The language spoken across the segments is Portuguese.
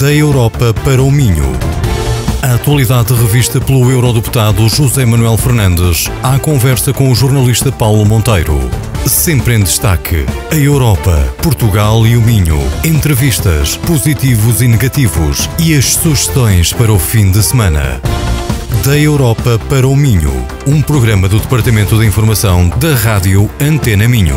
da Europa para o Minho. A atualidade revista pelo eurodeputado José Manuel Fernandes, à conversa com o jornalista Paulo Monteiro. Sempre em destaque: a Europa, Portugal e o Minho. Entrevistas, positivos e negativos e as sugestões para o fim de semana. Da Europa para o Minho, um programa do Departamento de Informação da Rádio Antena Minho.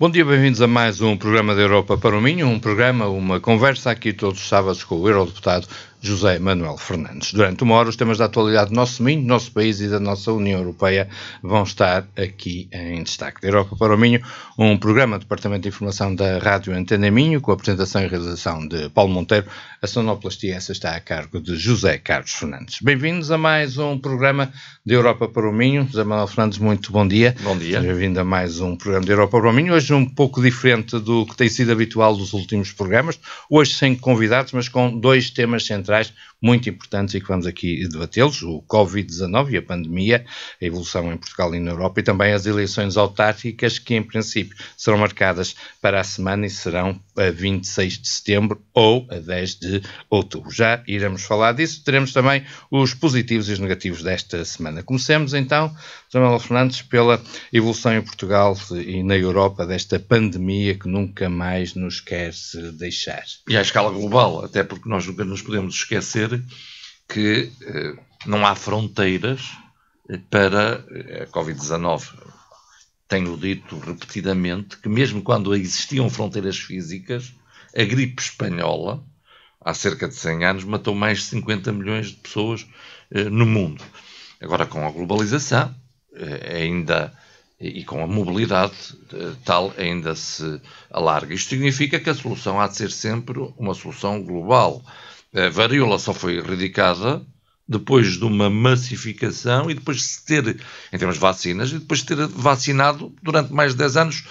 Bom dia, bem-vindos a mais um programa da Europa para o Minho, um programa, uma conversa aqui todos os sábados com o Eurodeputado José Manuel Fernandes. Durante uma hora, os temas da atualidade do nosso Minho, do nosso país e da nossa União Europeia vão estar aqui em destaque. Da Europa para o Minho, um programa do Departamento de Informação da Rádio Antena Minho, com a apresentação e realização de Paulo Monteiro, a sonoplastia essa está a cargo de José Carlos Fernandes. Bem-vindos a mais um programa de Europa para o Minho. José Manuel Fernandes, muito bom dia. Bom dia. Bem-vindo a mais um programa de Europa para o Minho. Hoje um pouco diferente do que tem sido habitual dos últimos programas. Hoje sem convidados, mas com dois temas centrais muito importantes e que vamos aqui debatê-los: o Covid-19 e a pandemia, a evolução em Portugal e na Europa e também as eleições autárquicas que, em princípio, serão marcadas para a semana e serão a 26 de setembro ou a 10 de de outubro. Já iremos falar disso, teremos também os positivos e os negativos desta semana. Comecemos então, Manuel Fernandes, pela evolução em Portugal e na Europa desta pandemia que nunca mais nos quer se deixar. E à escala global, até porque nós nunca nos podemos esquecer que eh, não há fronteiras eh, para eh, a Covid-19. Tenho dito repetidamente que, mesmo quando existiam fronteiras físicas, a gripe espanhola há cerca de 100 anos, matou mais de 50 milhões de pessoas eh, no mundo. Agora, com a globalização eh, ainda e com a mobilidade eh, tal ainda se alarga. Isto significa que a solução há de ser sempre uma solução global. A varíola só foi erradicada depois de uma massificação e depois de se ter, em termos de vacinas, e depois de ter vacinado durante mais de 10 anos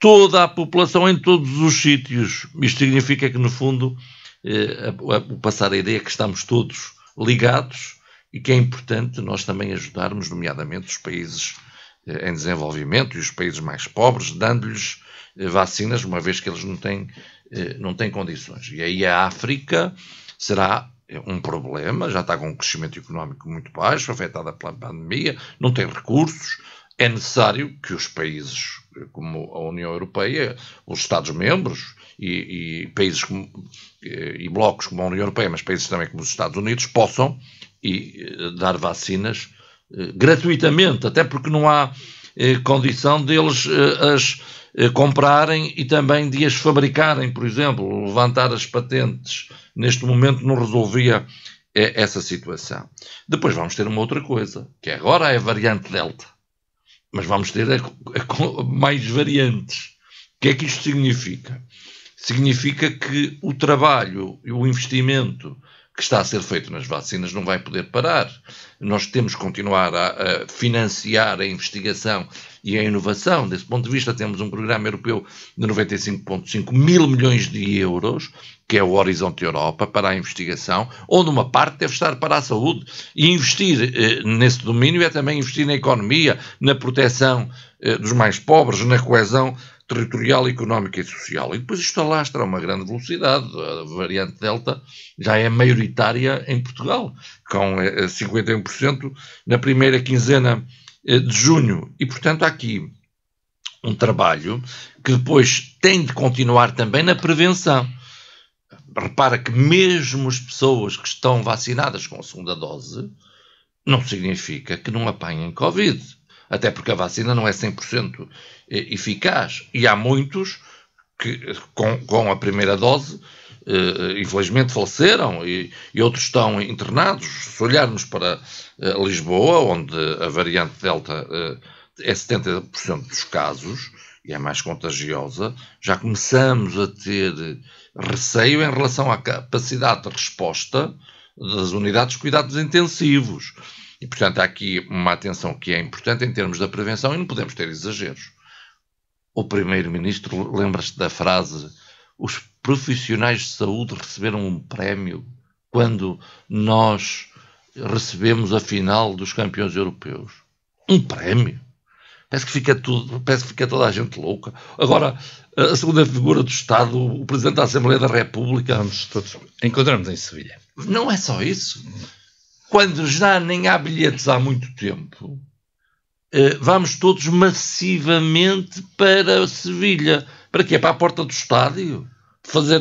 toda a população em todos os sítios. Isto significa que, no fundo, eh, o passar a ideia que estamos todos ligados e que é importante nós também ajudarmos, nomeadamente os países eh, em desenvolvimento e os países mais pobres, dando-lhes eh, vacinas, uma vez que eles não têm, não têm condições. E aí a África será é, um problema, já está com um crescimento económico muito baixo, afetada pela pandemia, não tem recursos. É necessário que os países como a União Europeia, os Estados-membros e, e, países como, eh, e blocos como a União Europeia, mas países também como os Estados Unidos, possam e, eh, dar vacinas eh, gratuitamente, até porque não há condição deles as comprarem e também de as fabricarem, por exemplo, levantar as patentes neste momento não resolvia essa situação. Depois vamos ter uma outra coisa, que agora é a variante Delta, mas vamos ter a, a, a, mais variantes. O que é que isto significa? significa que o trabalho e o investimento que está a ser feito nas vacinas não vai poder parar. Nós temos que continuar a, a, financiar a investigação e a inovação. Desse ponto de vista, temos um programa europeu de 95,5 mil milhões de euros, que é o Horizonte Europa, para a investigação, onde uma parte deve estar para a saúde. E investir eh, nesse domínio é também investir na economia, na proteção eh, dos mais pobres, na coesão territorial, económica e social. E depois isto alastra a uma grande velocidade. A variante Delta já é maioritária em Portugal, com 51% eh, eh, na primeira quinzena eh, de junho. E, portanto, há aqui um trabalho que depois tem de continuar também na prevenção. Repara que mesmo as pessoas que estão vacinadas com a segunda dose, não significa que não apanhem Covid até porque a vacina não é 100% eh, eficaz. E há muitos que, com, com a primeira dose, eh, infelizmente faleceram e, e, outros estão internados. Se olharmos para uh, Lisboa, onde a variante Delta uh, é 70% dos casos e é mais contagiosa, já começamos a ter receio em relação à capacidade de resposta das unidades de cuidados intensivos. E, portanto, há aqui uma atenção que é importante em termos da prevenção e não podemos ter exageros. O Primeiro-Ministro, lembra-se da frase: os profissionais de saúde receberam um prémio quando nós recebemos a final dos campeões europeus. Um prémio? Parece que fica, tudo, parece que fica toda a gente louca. Agora, a segunda figura do Estado, o Presidente da Assembleia da República. Vamos todos. Encontramos em Sevilha. Não é só isso quando já nem há bilhetes há muito tempo, eh, vamos todos massivamente para Sevilha. Para quê? Para a porta do estádio? fazer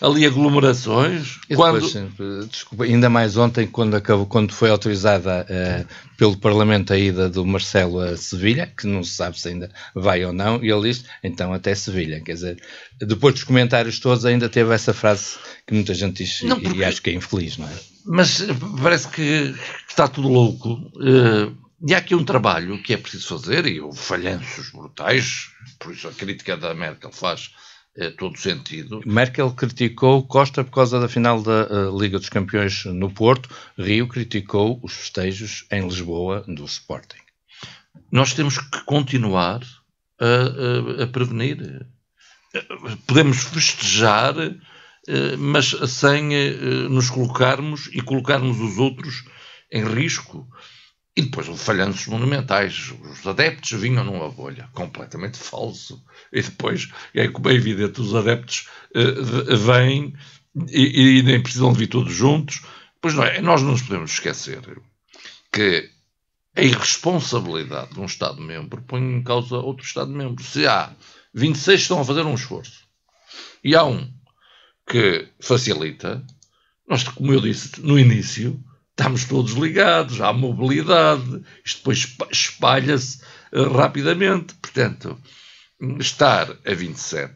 ali aglomerações. E quando... Depois, desculpa, ainda mais ontem, quando, acabou, quando foi autorizada uh, pelo Parlamento a ida do Marcelo a Sevilha, que não se sabe se ainda vai ou não, e ele disse, então até Sevilha. Quer dizer, depois dos comentários todos, ainda teve essa frase que muita gente diz, não, porque... e acho que é infeliz, não é? Mas eh, parece que, está tudo louco. Uh, e há aqui um trabalho que é preciso fazer, e houve falhanços brutais, por isso a crítica da América faz é, todo sentido. Merkel criticou Costa por causa da final da uh, Liga dos Campeões no Porto, Rio criticou os festejos em Lisboa do Sporting. Nós temos que continuar a, a, a prevenir. Podemos festejar, eh, mas sem eh, nos colocarmos e colocarmos os outros em risco. E depois falhanços monumentais. Os adeptos vinham numa bolha, completamente falso. E depois, é como é evidente, os adeptos uh, vêm e, e, nem precisam de vir todos juntos. Pois não é, nós não nos podemos esquecer que a irresponsabilidade de um Estado-membro põe em causa outro Estado-membro. Se há 26 que estão a fazer um esforço e há um que facilita, nós, como eu disse no início, estamos todos ligados, há mobilidade, isto depois espalha-se eh, rapidamente. Portanto, estar a 27,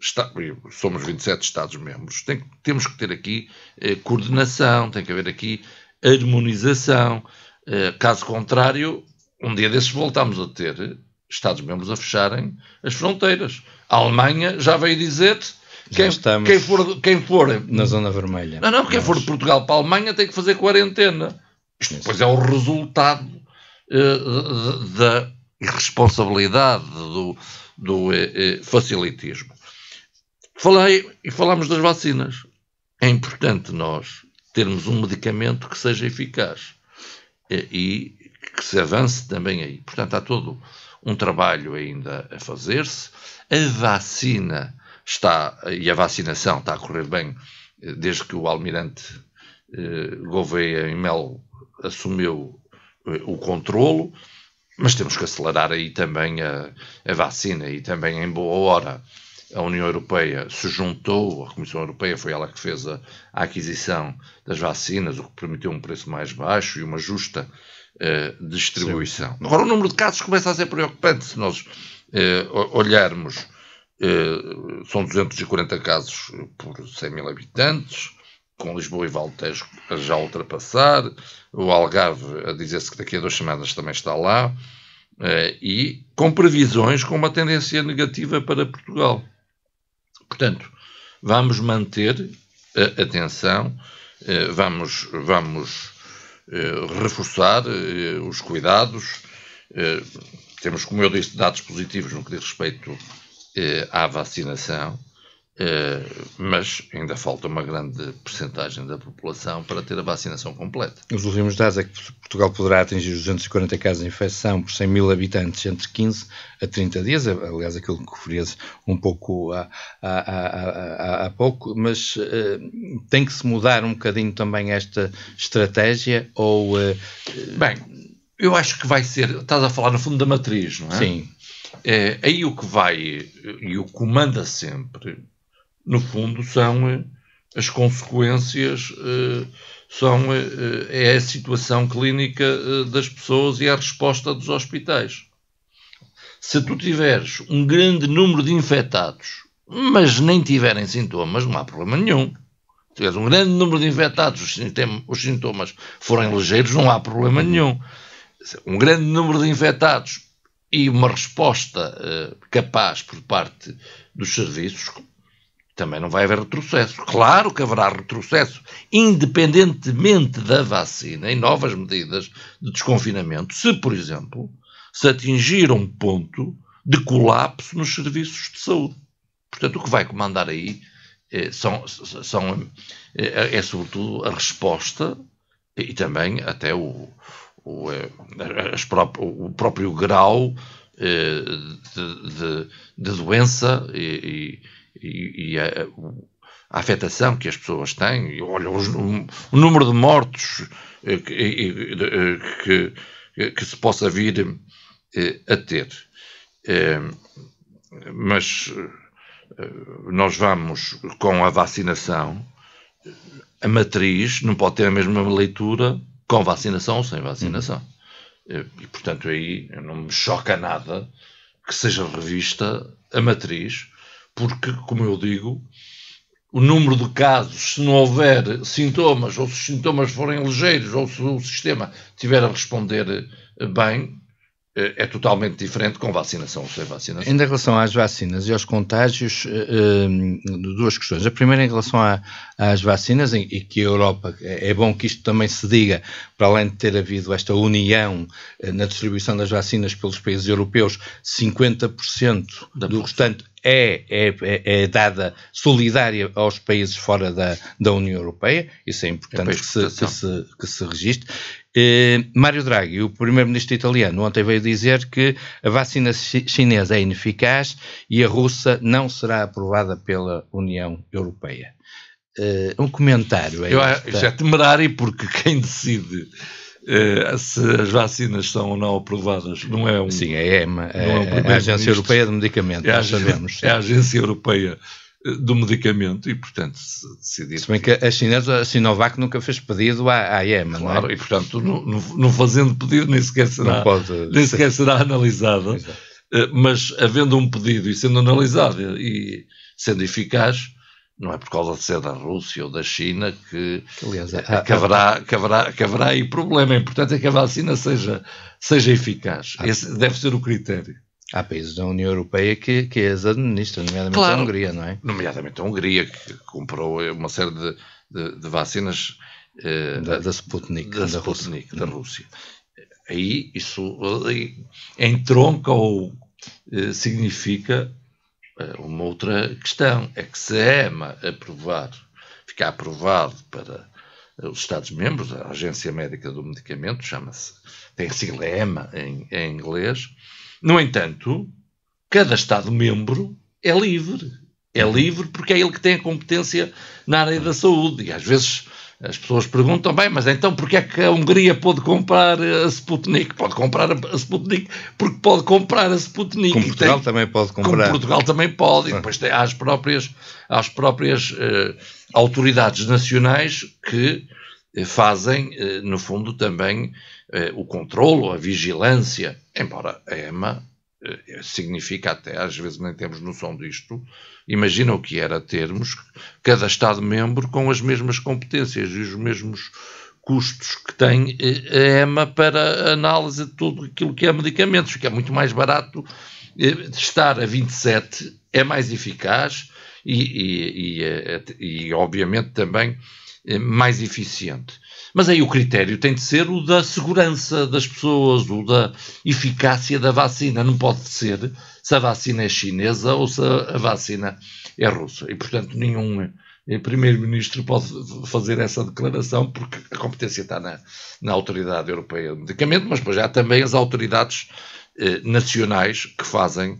está, eh, somos 27 Estados-membros, tem, temos que ter aqui eh, coordenação, tem que haver aqui harmonização. Eh, caso contrário, um dia desses voltamos a ter Estados-membros a fecharem as fronteiras. A Alemanha já veio dizer quem, quem, for, quem for na zona vermelha. Não, não, quem for de Portugal para a Alemanha tem que fazer quarentena. Isto depois é o resultado uh, da irresponsabilidade do, do uh, facilitismo. Falei e falámos das vacinas. É importante nós termos um medicamento que seja eficaz e que se avance também aí. Portanto, há todo um trabalho ainda a fazer-se. A vacina está, e a vacinação está a correr bem eh, desde que o almirante eh, Gouveia e Mel assumiu eh, o controlo, mas temos que acelerar aí também a, a vacina e também em boa hora a União Europeia se juntou, a Comissão Europeia foi ela que fez a, a aquisição das vacinas, o que permitiu um preço mais baixo e uma justa eh, distribuição. Sim. Agora, o número de casos começa a ser preocupante se nós eh, olharmos eh, são 240 casos por 100 mil habitantes, com Lisboa e Valtejo a já ultrapassar, o Algarve a dizer-se que daqui a duas semanas também está lá, eh, e com previsões com uma tendência negativa para Portugal. Portanto, vamos manter a eh, atenção, vamos, vamos reforçar os cuidados, temos, como eu disse, dados positivos no que diz respeito eh, há vacinação, eh, mas ainda falta uma grande porcentagem da população para ter a vacinação completa. Os últimos dados é que Portugal poderá atingir 240 casos de infecção por 100 mil habitantes entre 15 a 30 dias, é, aliás, aquilo que referias um pouco há, pouco, mas eh, tem que se mudar um bocadinho também esta estratégia ou... Eh, Bem... Eu acho que vai ser. Estás a falar no fundo da matriz, não é? Sim. É, aí o que vai e o que comanda sempre, no fundo, são eh, as consequências, eh, são, eh, é a situação clínica das pessoas e é a resposta dos hospitais. Se tu tiveres um grande número de infectados, mas nem tiverem sintomas, não há problema nenhum. Se tiveres um grande número de infectados, os sintomas forem ligeiros, não há problema nenhum. Um grande número de infectados, e uma resposta uh, capaz por parte dos serviços, também não vai haver retrocesso. Claro que haverá retrocesso, independentemente da vacina, e novas medidas de desconfinamento, se, por exemplo, se atingir um ponto de colapso nos serviços de saúde. Portanto, o que vai comandar aí eh, são, são, eh, é, é, sobretudo a resposta e também até o, o, é, pró o próprio grau eh, de, de, de, doença e, e, e a, a, afetação que as pessoas têm. Olha, os, o, número de mortos eh, que, eh, que, que, se possa vir a ter. mas nós vamos com a vacinação, a matriz não pode ter a mesma leitura com vacinação ou sem vacinação. Uhum. E, portanto, aí não me choca nada que seja revista a matriz, porque, como eu digo, o número de casos, se não houver sintomas, ou se os sintomas forem ligeiros, ou se o sistema tiver a responder eh, bem, é totalmente diferente com vacinação ou sem vacinação. Ainda em relação às vacinas e aos contágios, eh, eh, duas questões. A primeira em relação às vacinas, e que a Europa, é, é bom que isto também se diga, para além de ter havido esta união eh, na distribuição das vacinas pelos países europeus, 50% do restante é, é, é, é, dada solidária aos países fora da, da União Europeia, isso é importante é que, se, que, se, que se registre. Eh, Mário Draghi, o primeiro-ministro italiano, ontem veio dizer que a vacina chinesa é ineficaz e a russa não será aprovada pela União Europeia. Eh, um comentário aí. Eu Isso é temerário, porque quem decide eh, se as vacinas são ou não aprovadas não é um. Sim, a EMA, é, é, é um é a Agência Europeia de Medicamentos, é a, nós sabemos. É a Agência Europeia eh, do medicamento e, portanto, se decidir. Se bem que a, chinesa, a Sinovac nunca fez pedido à, à EMA, claro, não é? e, portanto, não, não, fazendo pedido nem sequer será, pode, nem sequer será analisada, eh, mas havendo um pedido e sendo analisada e sendo eficaz, não é por causa de ser da Rússia ou da China que, aliás, há, que, haverá, que, haverá, que haverá aí problema. O importante é que a vacina seja, seja eficaz. Esse deve ser o critério. Há países da União Europeia que, que as administram, nomeadamente claro, a Hungria, não é? Nomeadamente a Hungria, que comprou uma série de, de, de vacinas eh, da, da, Sputnik, da, da, Sputnik, Rússia. da Rússia. Aí isso aí, entronca ou eh, significa eh, uma outra questão. É que se EMA é aprovar, ficar aprovado para eh, os Estados-membros, a Agência Médica do Medicamento, chama-se, tem assim sigla EMA em, em inglês, no entanto, cada Estado-membro é livre. É livre porque é ele que tem a competência na área da saúde. E às vezes as pessoas perguntam, bem, mas então porquê é que a Hungria pode comprar a Sputnik? Pode comprar a Sputnik porque pode comprar a Sputnik. Como Portugal tem, também pode comprar. Como Portugal também pode. E depois tem, há as próprias, há as próprias eh, autoridades nacionais que eh, fazem, eh, no fundo, também eh, o controlo, a vigilância, embora a EMA eh, significa até, às vezes nem temos noção disto, imagina o que era termos cada Estado-membro com as mesmas competências e os mesmos custos que tem eh, a EMA para análise de tudo aquilo que é medicamentos, que é muito mais barato estar a 27, é mais eficaz e, e, e, e obviamente, também mais eficiente. Mas aí o critério tem de ser o da segurança das pessoas, o da eficácia da vacina. Não pode ser se a vacina é chinesa ou se a vacina é russa. E, portanto, nenhum eh, primeiro-ministro pode fazer essa declaração porque a competência está na, na Autoridade Europeia de Medicamento, mas depois já há também as autoridades eh, nacionais que fazem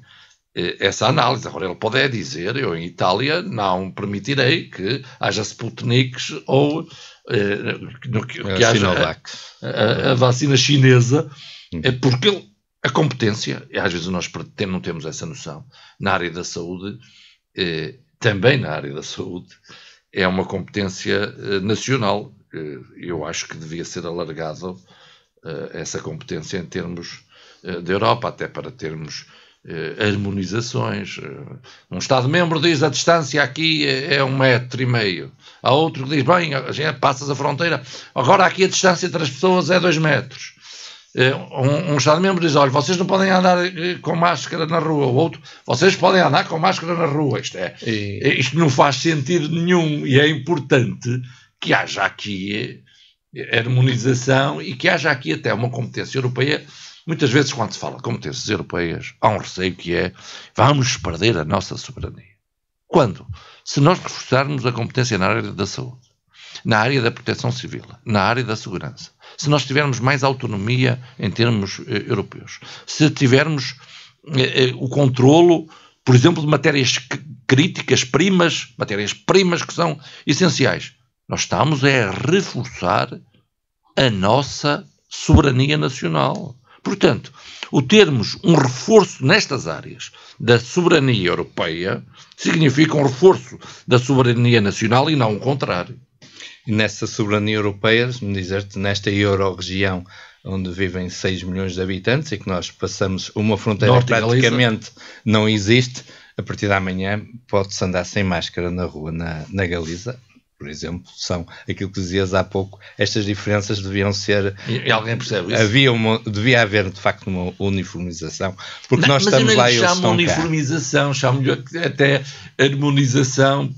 eh, essa análise. Agora, ele pode é dizer, eu em Itália não permitirei que haja Sputniks ou eh, no, que, que haja a, a, a, vacina chinesa, uhum. é porque a competência, e às vezes nós não temos essa noção, na área da saúde, eh, também na área da saúde, é uma competência eh, nacional. Eh, eu acho que devia ser alargada eh, essa competência em termos da Europa, até para termos eh, harmonizações. Eh, um Estado-membro diz a distância aqui é, é um metro e meio. Há outro que diz, bem, já passas a fronteira, agora aqui a distância entre as pessoas é dois metros. Eh, um, um Estado-membro diz, olha, vocês não podem andar com máscara na rua. O outro, vocês podem andar com máscara na rua. Isto, é, e... isto não faz sentido nenhum e é importante que haja aqui harmonização e que haja aqui até uma competência europeia Muitas vezes, quando se fala de competências europeias, há um receio que é vamos perder a nossa soberania. Quando? Se nós reforçarmos a competência na área da saúde, na área da proteção civil, na área da segurança, se nós tivermos mais autonomia em termos eh, europeus, se tivermos eh, eh o controlo, por exemplo, de matérias críticas, primas, matérias-primas que são essenciais, nós estamos é a reforçar a nossa soberania nacional. Portanto, o termos um reforço nestas áreas da soberania europeia significa um reforço da soberania nacional e não o contrário. E nessa soberania europeia, me dizer-te, nesta euro-região onde vivem 6 milhões de habitantes e que nós passamos uma fronteira Norte praticamente não existe, a partir de amanhã pode-se andar sem máscara na rua na, na Galiza por exemplo, são aquilo que dizias há pouco, estas diferenças deviam ser. E, alguém percebe isso? Havia uma, devia haver, de facto, uma uniformização, porque não, nós estamos lá e eles uniformização, chamo-lhe até harmonização,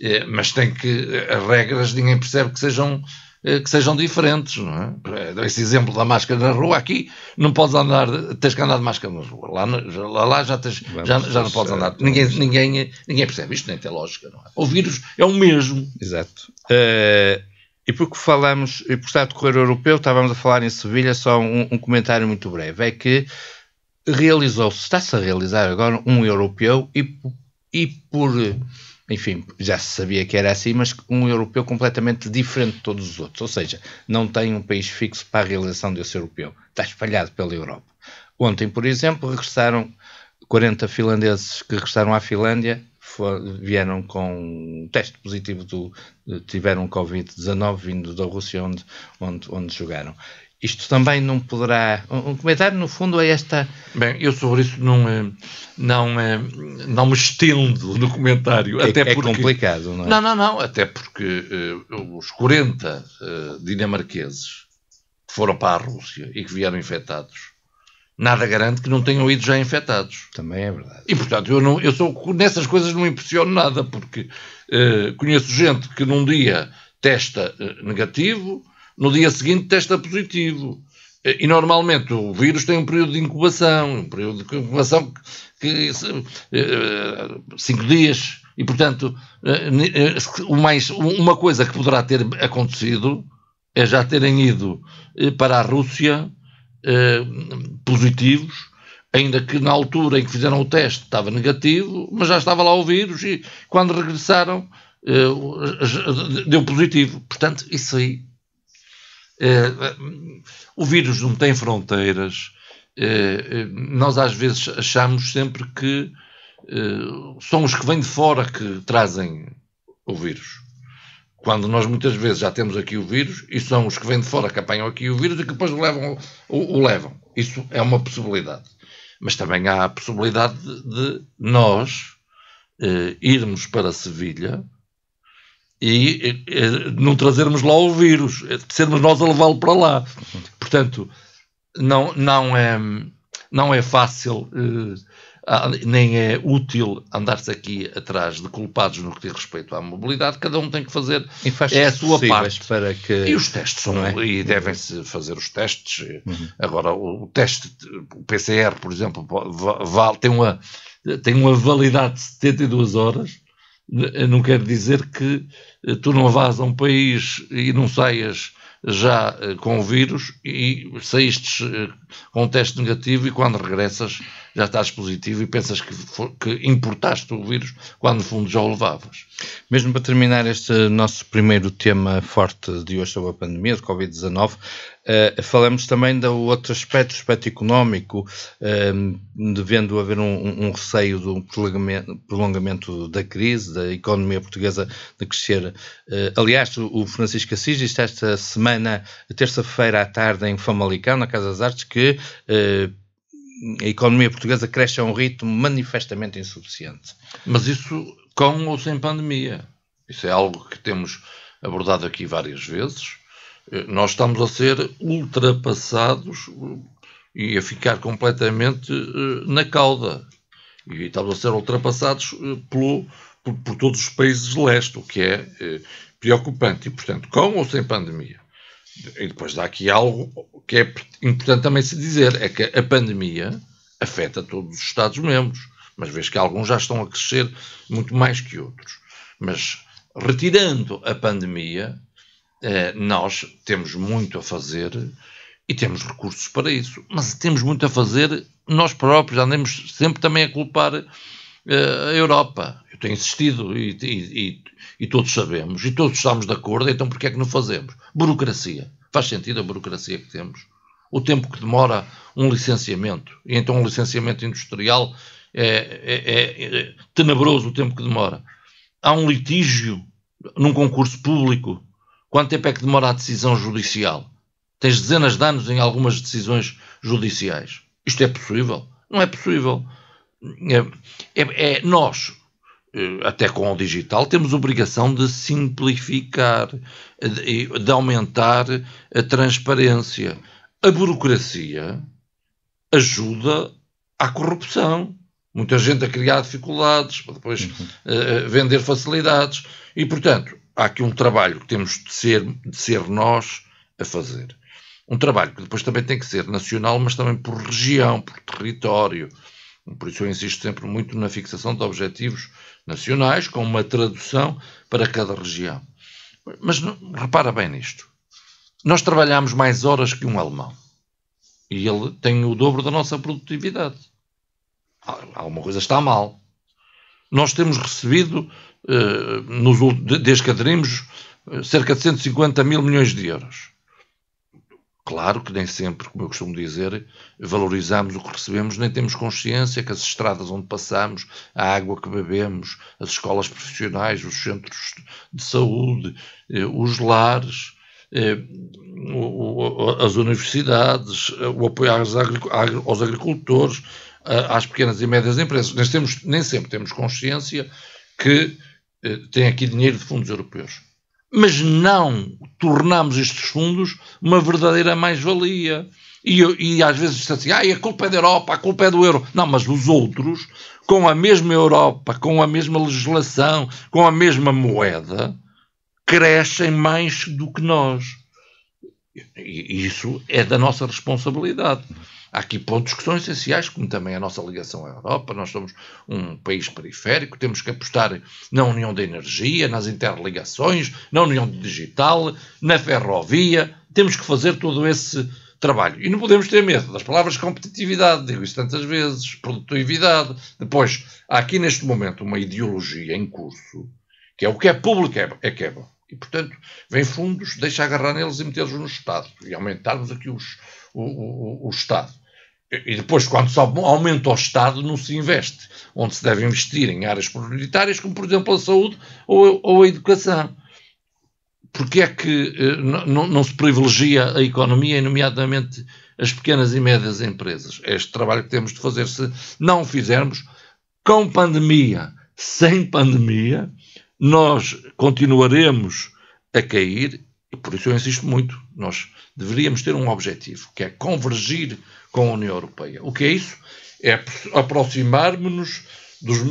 eh, mas tem que. As eh, regras ninguém percebe que sejam eh, que sejam diferentes. Não é? Eh, esse exemplo da máscara na rua, aqui não podes andar, tens que andar de máscara na rua. Lá, lá, lá já, tens, já, já não podes andar. Ninguém, ninguém, ninguém percebe isto, nem tem lógica. Não é? O vírus é o mesmo. Exato. Uh, e porque falamos, e por estar a decorrer europeu, estávamos a falar em Sevilha, só um, um comentário muito breve, é que realizou-se, está-se a realizar agora um europeu e, e por enfim, já se sabia que era assim, mas um europeu completamente diferente de todos os outros. Ou seja, não tem um país fixo para a realização desse europeu. Está espalhado pela Europa. Ontem, por exemplo, regressaram 40 finlandeses que regressaram à Finlândia, vieram com um teste positivo do tiveram Covid-19 vindo da Rússia onde, onde, onde jogaram isto também não poderá. Um comentário, no fundo, é esta. Bem, eu sobre isso não, eh, não, eh, não me estendo no comentário. É, até é porque, complicado, não é? Não, não, não. Até porque uh, os 40 uh, dinamarqueses que foram para a Rússia e que vieram infectados, nada garante que não tenham ido já infectados. Também é verdade. E, portanto, eu, não, eu sou, nessas coisas não me impressiono nada, porque uh, conheço gente que num dia testa negativo no dia seguinte testa positivo. E normalmente o vírus tem um período de incubação, um período de incubação que, que eh, eh, cinco dias. E portanto, eh, o mais, uma coisa que poderá ter acontecido é já terem ido para a Rússia positivos, ainda que na altura em que fizeram o teste estava negativo, mas já estava lá o vírus e quando regressaram deu positivo. Portanto, isso aí eh, o vírus não tem fronteiras. Eh, eh, nós às vezes achamos sempre que são os que vêm de fora que trazem o vírus. Quando nós muitas vezes já temos aqui o vírus e são os que vêm de fora que apanham aqui o vírus e que depois o levam. O, o levam. Isso é uma possibilidade. Mas também há a possibilidade de, de nós eh, irmos para Sevilha e, e, e não trazermos lá o vírus, é sermos nós a levá-lo para lá. Portanto, não, não, é, não é fácil eh, nem é útil andar-se aqui atrás de culpados no que diz respeito à mobilidade, cada um tem que fazer é a sua parte. Para que... E os testes são, é? e devem-se fazer os testes. Uhum. Agora, o, teste, o PCR, por exemplo, vale, tem, uma, tem uma validade de 72 horas não quer dizer que eh, tu não vás a um país e não saias já eh, com o vírus e saíste eh, com um teste negativo e quando regressas já estás positivo e pensas que, que importaste o vírus quando no fundo já o levavas. Mesmo para terminar este nosso primeiro tema forte de hoje sobre a pandemia de Covid-19, eh, falamos também do outro aspecto, aspecto económico, um, ehm, devendo haver um, um receio do prolongamento, prolongamento, da crise, da economia portuguesa de crescer. Uh, aliás, o, Francisco Assis disse esta semana, terça-feira à tarde, em Famalicão, na Casa das Artes, que uh, a economia portuguesa cresce a um ritmo manifestamente insuficiente. Mas isso com ou sem pandemia. Isso é algo que temos abordado aqui várias vezes nós estamos a ser ultrapassados eh, e a ficar completamente eh, na cauda. E estamos a ser ultrapassados eh, pelo, por, por todos os países de leste, o que é preocupante. E, portanto, com ou sem pandemia. E depois dá aqui algo que é importante também se dizer: é que a pandemia afeta todos os Estados-membros, mas vês que alguns já estão a crescer muito mais que outros. Mas retirando a pandemia, eh, nós temos muito a fazer e temos recursos para isso, mas temos muito a fazer nós próprios, andamos sempre também a culpar eh, a Europa. Eu tenho insistido e, e, e todos sabemos, e todos estamos de acordo, então porquê é que não fazemos? Burocracia. Faz sentido a burocracia que temos? O tempo que demora um licenciamento, e então um licenciamento industrial é, é, é, é tenebroso o tempo que demora. Há um litígio num concurso público Quanto tempo é que demora a decisão judicial? Tens dezenas de anos em algumas decisões judiciais. Isto é possível? Não é possível. É, é, é, nós, eh, até com o digital, temos obrigação de simplificar, de, de aumentar a transparência. A burocracia ajuda à corrupção. Muita gente a criar dificuldades, para depois uhum. uh, vender facilidades. E, portanto, há aqui um trabalho que temos de ser, de ser nós a fazer. Um trabalho que depois também tem que ser nacional, mas também por região, por território. Por isso eu insisto sempre muito na fixação de objetivos nacionais, com uma tradução para cada região. Mas repara bem nisto. Nós trabalhamos mais horas que um alemão. E ele tem o dobro da nossa produtividade. Alguma coisa está mal. Nós temos recebido, eh, nos, desde que aderimos, eh, cerca de 150 mil milhões de euros. Claro que nem sempre, como eu costumo dizer, valorizamos o que recebemos, nem temos consciência que as estradas onde passamos, a água que bebemos, as escolas profissionais, os centros de saúde, eh, os lares, as universidades, o apoio aos agricultores, às pequenas e médias empresas. Nós temos, nem sempre temos consciência que eh, tem aqui dinheiro de fundos europeus. Mas não tornamos estes fundos uma verdadeira mais-valia. E, e, às vezes diz assim, ah, a culpa é da Europa, a culpa é do euro. Não, mas os outros, com a mesma Europa, com a mesma legislação, com a mesma moeda, crescem mais do que nós. E isso é da nossa responsabilidade. Há aqui pontos que são essenciais, como também a nossa ligação à Europa. Nós somos um país periférico, temos que apostar na união da energia, nas interligações, na união digital, na ferrovia. Temos que fazer todo esse trabalho. E não podemos ter medo das palavras competitividade, digo isso tantas vezes, produtividade. Depois, há aqui neste momento uma ideologia em curso, que é o que é público é, quebra é que é bom. E, portanto, vem fundos, deixa agarrar neles e metê-los no Estado. E aumentarmos aqui os, o, o, o Estado. E depois, quando só aumenta o Estado, não se investe. Onde se deve investir em áreas prioritárias, como por exemplo a saúde ou, ou a educação. Porque é que eh, não, se privilegia a economia, nomeadamente as pequenas e médias empresas? É este trabalho que temos de fazer. Se não o fizermos, com pandemia, sem pandemia, nós continuaremos a cair, e por isso eu insisto muito, nós deveríamos ter um objetivo, que é convergir com a União Europeia. O que é isso? É aproximar-nos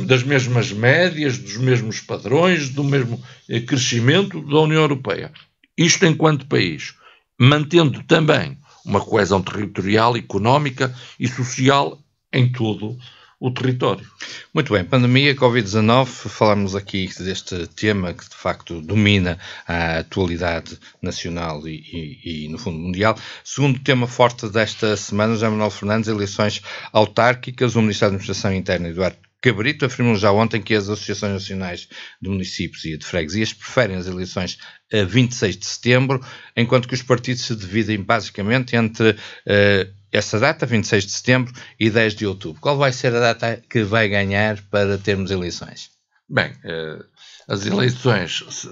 das mesmas médias, dos mesmos padrões, do mesmo eh, crescimento da União Europeia. Isto enquanto país, mantendo também uma coesão territorial, económica e social em todo o o território. Muito bem, pandemia Covid-19, falámos aqui deste tema que de facto domina a atualidade nacional e, e, e, no fundo mundial. Segundo tema forte desta semana, José Manuel Fernandes, eleições autárquicas, o Ministério da Administração Interna Eduardo Cabrito afirmou já ontem que as associações nacionais de municípios e de freguesias preferem as eleições a 26 de setembro, enquanto que os partidos se dividem basicamente entre uh, essa data, 26 de setembro, e 10 de outubro. Qual vai ser a data que vai ganhar para termos eleições? Bem, uh, as eleições se,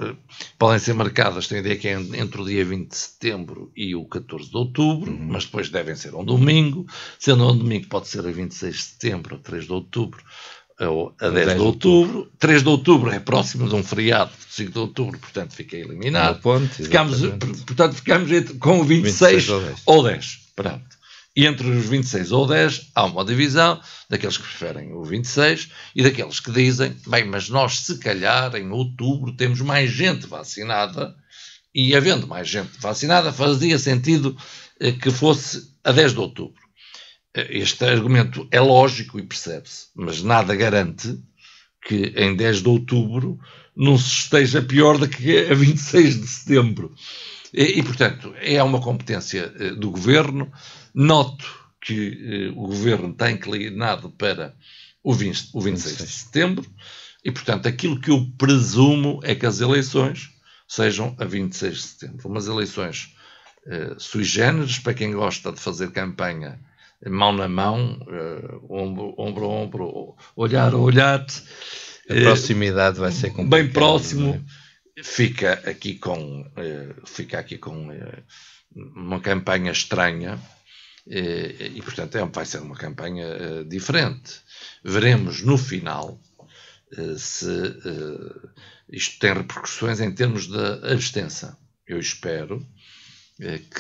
podem ser marcadas, tenho a ideia que é entre o dia 20 de setembro e o 14 de outubro, uhum. mas depois devem ser um domingo. Sendo um domingo, pode ser a 26 de setembro, a 3 de outubro, é a 10, 10 de outubro. outubro. 3 de outubro é próximo de um feriado, 5 de outubro, portanto, fica eliminado. ponto, ficamos, portanto, ficamos entre, com o 26, 26 ou 10. Ou 10. Pronto. E entre os 26 ou 10 há uma divisão daqueles que preferem o 26 e daqueles que dizem, bem, mas nós se calhar em outubro temos mais gente vacinada e havendo mais gente vacinada fazia sentido eh, que fosse a 10 de outubro. Este argumento é lógico e percebe-se, mas nada garante que em 10 de outubro não se esteja pior do que a 26 de setembro. E, e portanto, é uma competência uh, do governo. Noto que uh, o governo tem inclinado para o, 20, o 26 de setembro, e, portanto, aquilo que eu presumo é que as eleições sejam a 26 de setembro. Umas eleições uh, sui generis, para quem gosta de fazer campanha mão na mão, uh, ombro, ombro a ombro, olhar a olhar-te. A proximidade eh, vai ser complicada. Bem é? próximo. É? Fica aqui com, uh, fica aqui com uh, uma campanha estranha e, e portanto, é, vai ser uma campanha diferente. Veremos no final se isto tem repercussões em termos de abstenção. Eu espero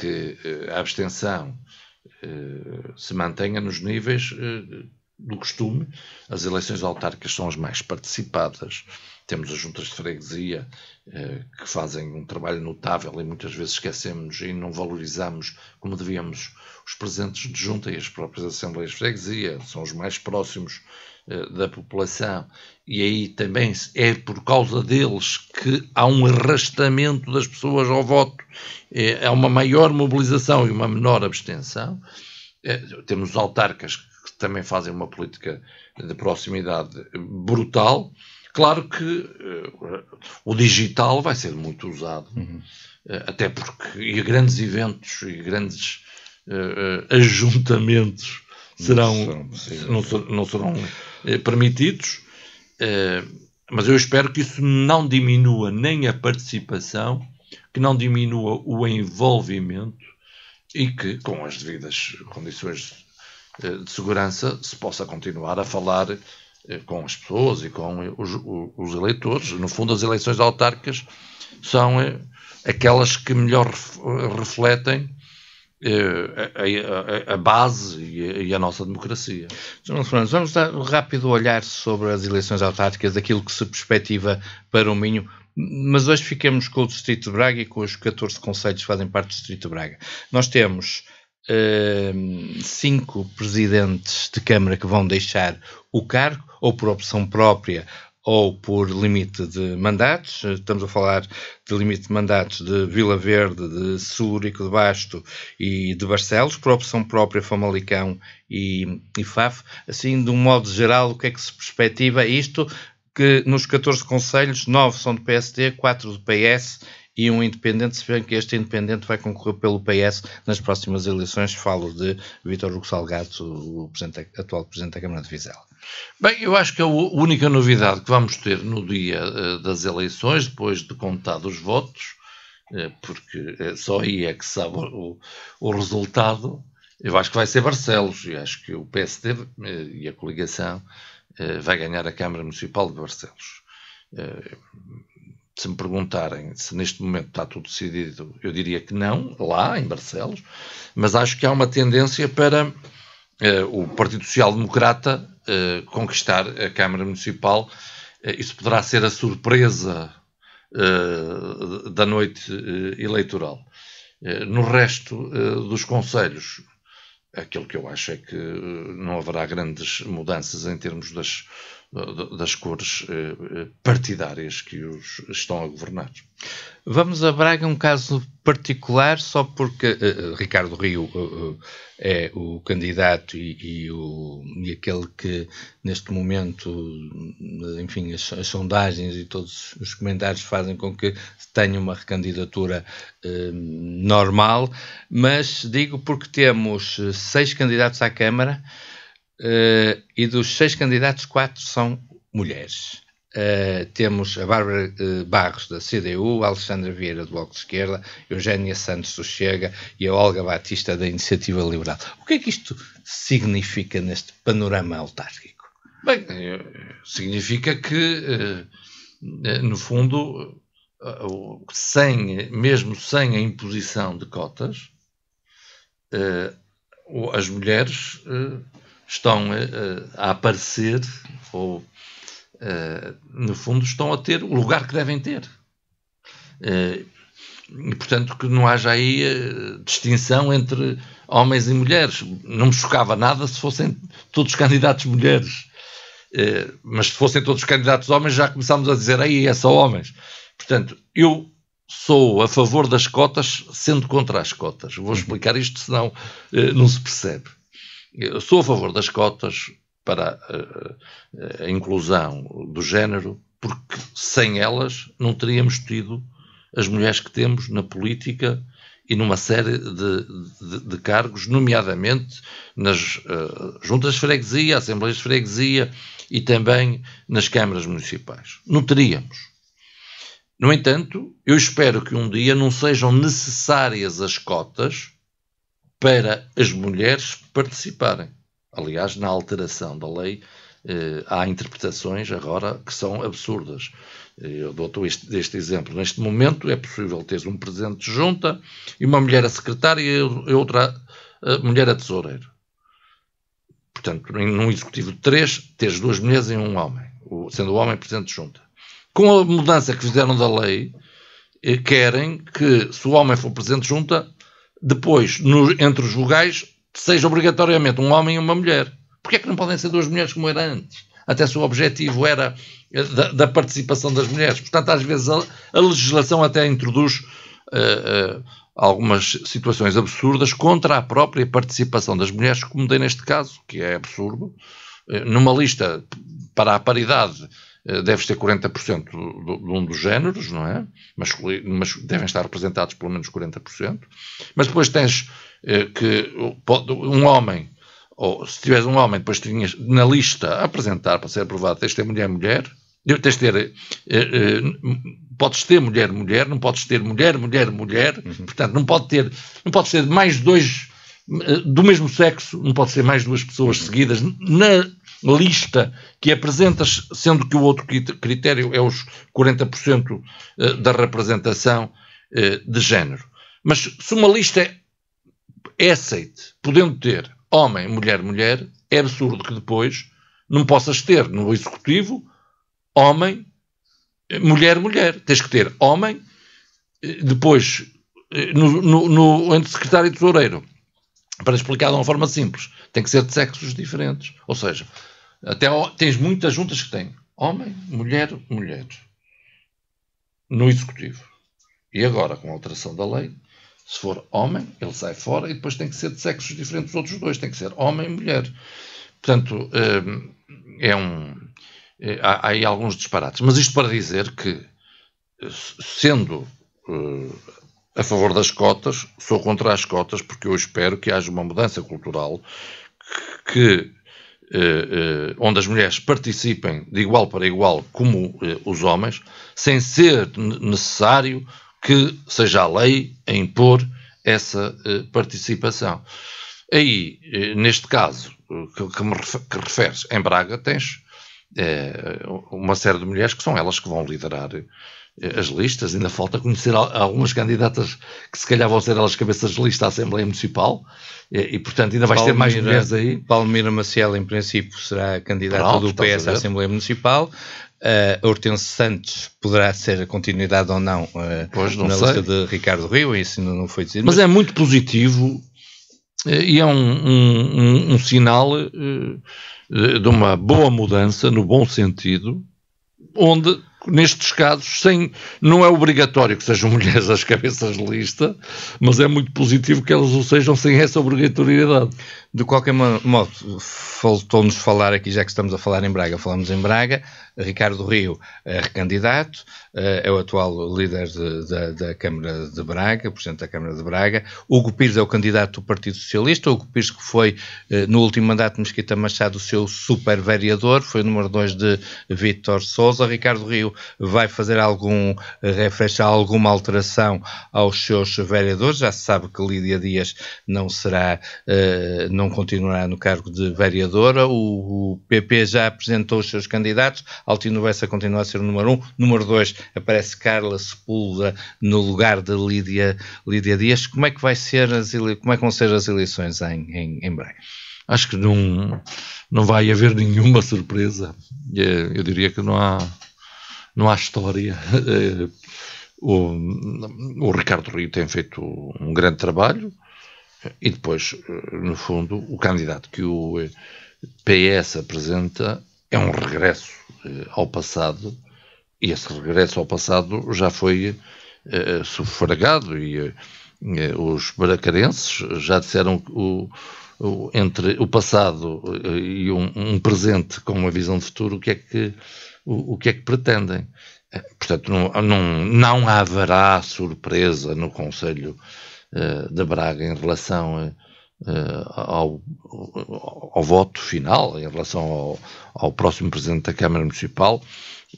que a abstenção eh, se mantenha nos níveis eh, do costume. As eleições autárquicas são as mais participadas. Temos as juntas de freguesia eh, que fazem um trabalho notável e muitas vezes esquecemos e não valorizamos como devíamos os presentes de junta e as próprias assembleias de freguesia. São os mais próximos eh, da população, e aí também é por causa deles que há um arrastamento das pessoas ao voto, é, há uma maior mobilização e uma menor abstenção. É, temos autarcas que também fazem uma política de proximidade brutal. Claro que uh, o digital vai ser muito usado, uhum. uh, até porque e grandes eventos e grandes uh, ajuntamentos serão, não serão, não, não serão eh, permitidos, eh, mas eu espero que isso não diminua nem a participação, que não diminua o envolvimento e que, com as devidas condições eh, de segurança, se possa continuar a falar com as pessoas e com os, os, eleitores. No fundo, as eleições autárquicas são aquelas que melhor refletem eh, a, a, a, base e a, e a nossa democracia. João Fernandes, vamos dar um rápido olhar sobre as eleições autárquicas, aquilo que se perspectiva para o Minho, mas hoje ficamos com o Distrito de Braga e com os 14 conselhos que fazem parte do Distrito de Braga. Nós temos uh, cinco presidentes de Câmara que vão deixar o cargo, ou por opção própria, ou por limite de mandatos. Eh, estamos a falar de limite de mandatos de Vila Verde, de Súrico, de Basto e de Barcelos, por opção própria Famalicão e, e FAF. Assim, de um modo geral, o que é que se perspectiva? Isto que nos 14 conselhos, 9 são do PSD, 4 do PS e um independente, se bem que este independente vai concorrer pelo PS nas próximas eleições. Falo de Vítor Hugo Salgado, o presidente, atual Presidente da Câmara de Vizela. Bem, eu acho que é a única novidade que vamos ter no dia uh, das eleições, depois de contados os votos, uh, porque uh, só aí é que sabe o, o resultado, eu acho que vai ser Barcelos, e acho que o PSD e a coligação vai ganhar a Câmara Municipal de Barcelos se me perguntarem se neste momento está tudo decidido, eu diria que não, lá em Barcelos, mas acho que há uma tendência para eh, o Partido Social Democrata eh, conquistar a Câmara Municipal. Eh, isso poderá ser a surpresa da noite eleitoral. no resto dos conselhos, aquilo que eu acho é que não haverá grandes mudanças em termos das das cores eh, eh, partidárias que os estão a governar. Vamos a Braga, um caso particular, só porque uh, Ricardo Rio uh, uh, é o candidato e, e, o, e, aquele que, neste momento, enfim, as, as, sondagens e todos os comentários fazem com que tenha uma recandidatura normal, mas digo porque temos seis candidatos à Câmara uh, e dos seis candidatos, quatro são mulheres. Uh, temos a Bárbara uh, Barros da CDU, a Alexandra Vieira do Bloco de Esquerda, Eugénia Santos do Chega e a Olga Batista da Iniciativa Liberal. O que é que isto significa neste panorama autárquico? Bem, significa que, uh, no fundo, sem, mesmo sem a imposição de cotas, as mulheres estão eh, a aparecer, ou eh, no fundo estão a ter o lugar que devem ter. Eh, e, portanto, que não haja aí distinção entre homens e mulheres. Não me chocava nada se fossem todos candidatos mulheres. Mas se fossem todos candidatos homens, já começámos a dizer aí é só homens. Portanto, eu sou a favor das cotas, sendo contra as cotas. Vou uhum. explicar isto, senão não se percebe. Eu sou a favor das cotas para a, eh, eh, a, inclusão do género, porque sem elas não teríamos tido as mulheres que temos na política e numa série de, de, de cargos, nomeadamente nas uh, juntas de freguesia, assembleias de freguesia e também nas câmaras municipais. Não teríamos. No entanto, eu espero que um dia não sejam necessárias as cotas para as mulheres participarem. Aliás, na alteração da lei eh, há interpretações agora que são absurdas. Eh, eu dou este, este, exemplo. Neste momento é possível ter um presidente de junta e uma mulher a secretária e outra a mulher a tesoureiro. Portanto, num executivo de três, teres duas mulheres e um homem, sendo o homem presidente de junta. Com a mudança que fizeram da lei, eh, querem que, se o homem for presidente de junta, depois, no, entre os vogais, seja obrigatoriamente um homem e uma mulher. Porquê é que não podem ser duas mulheres como era antes? Até se o objetivo era eh, da, da participação das mulheres. Portanto, às vezes a, a legislação até introduz uh, uh, algumas situações absurdas contra a própria participação das mulheres, como dei neste caso, que é absurdo, numa lista para a paridade eh, deves ter 40% de um dos géneros, não é? Mas, mas, devem estar representados pelo menos 40%. Mas depois tens eh, que um homem, ou se tiveres um homem, depois tinhas na lista a apresentar para ser aprovado, tens de ter mulher-mulher, tens de ter. Eh, podes ter mulher-mulher, não podes ter mulher-mulher-mulher, uhum. portanto, não pode ter, não pode ser mais dois do mesmo sexo, não pode ser mais duas pessoas uhum. seguidas na lista que apresentas, sendo que o outro critério é os 40% eh, da representação eh, de género. Mas se uma lista é, é aceite, podendo ter homem, mulher, mulher, é absurdo que depois não possas ter no executivo homem, eh, mulher, mulher. Tens que ter homem, depois no, no, no entre secretário e tesoureiro. Para explicar de uma forma simples, tem que ser de sexos diferentes. Ou seja, até tens muitas juntas que têm homem, mulher, mulher no executivo. E agora, com a alteração da lei, se for homem, ele sai fora e depois tem que ser de sexos diferentes dos outros dois, tem que ser homem e mulher. Portanto, hum, é um. É, há, há aí alguns disparates. Mas isto para dizer que, sendo eh, a favor das cotas, sou contra as cotas, porque eu espero que haja uma mudança cultural que eh, eh, onde as mulheres participem de igual para igual como eh, os homens, sem ser necessário que seja a lei a impor essa eh, participação. Aí, eh, neste caso que, que, me, que referes, em Braga tens é, uma série de mulheres que são elas que vão liderar eh, as listas. Ainda falta conhecer algumas candidatas que se calhar vão ser elas cabeças de lista à Assembleia Municipal eh, e, portanto, ainda vais ter mais mulheres aí. Palmeira Maciel, em princípio, será a candidata Pronto, do PS à Assembleia Municipal. Uh, Hortense Santos poderá ser a continuidade ou não, uh, pois, não na sei. lista de Ricardo Rio, isso não foi decidido. Mas, mas é muito positivo e é um, um, um, um sinal uh, de uma boa mudança, no bom sentido, onde nestes casos, sem, não é obrigatório que sejam mulheres as cabeças de lista, mas é muito positivo que elas o sejam sem essa obrigatoriedade. De qualquer modo, faltou-nos falar aqui, já que estamos a falar em Braga, falamos em Braga, Ricardo Rio é recandidato, eh, é o atual líder de, de, da Câmara de Braga, presidente da Câmara de Braga, Hugo Pires é o candidato do Partido Socialista, Hugo Pires que foi, eh, no último mandato de Mesquita Machado, o seu super vereador, foi o número 2 de Vítor Souza, Ricardo Rio vai fazer algum eh, refresh, alguma alteração aos seus vereadores, já se sabe que Lídia Dias não será... Não não continuará no cargo de vereadora. O, o PP já apresentou os seus candidatos. Altino Bessa continua a ser o número um. Número dois aparece Carla Sepúlveda no lugar de Lídia, Lídia Dias. Como é que vai ser as, como é que vão ser as eleições em, em, em Braga? Acho que não, não vai haver nenhuma surpresa. É, eu diria que não há, não há história. É, o, o Ricardo Rio tem feito um grande trabalho, e depois, eh, no fundo, o candidato que o eh, PS apresenta é um regresso eh, ao passado, e esse regresso ao passado já foi sufragado e os baracarenses já disseram que o, o, entre o passado e um, um, presente com uma visão de futuro, o que é que, o, o que, é que pretendem. Portanto, não, não, não haverá surpresa no Conselho eh, de da Braga em relação eh, ao, ao, voto final, em relação ao, ao, próximo Presidente da Câmara Municipal,